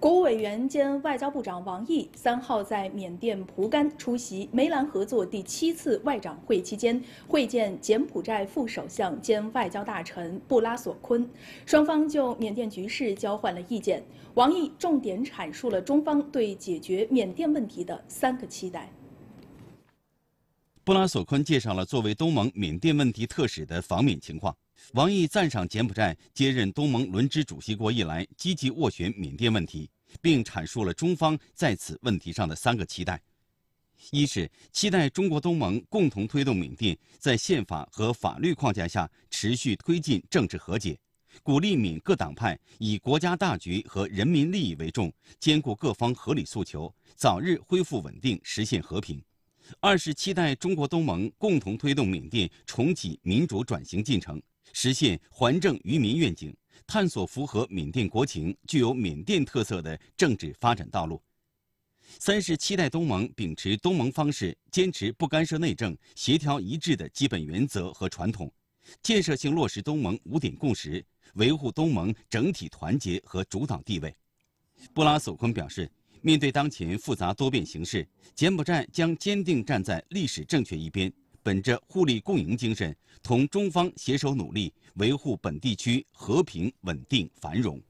国务委员兼外交部长王毅三号在缅甸蒲甘出席梅兰合作第七次外长会期间，会见柬埔寨副首相兼外交大臣布拉索坤，双方就缅甸局势交换了意见。王毅重点阐述了中方对解决缅甸问题的三个期待。布拉索坤介绍了作为东盟缅甸问题特使的访缅情况。王毅赞赏柬埔寨接任东盟轮值主席国以来积极斡旋缅甸问题，并阐述了中方在此问题上的三个期待：一是期待中国东盟共同推动缅甸在宪法和法律框架下持续推进政治和解，鼓励缅各党派以国家大局和人民利益为重，兼顾各方合理诉求，早日恢复稳定，实现和平。二是期待中国东盟共同推动缅甸重启民主转型进程，实现还政于民愿景，探索符合缅甸国情、具有缅甸特色的政治发展道路。三是期待东盟秉持东盟方式，坚持不干涉内政、协调一致的基本原则和传统，建设性落实东盟五点共识，维护东盟整体团结和主导地位。布拉索昆表示。面对当前复杂多变形势，柬埔寨将坚定站在历史正确一边，本着互利共赢精神，同中方携手努力，维护本地区和平、稳定、繁荣。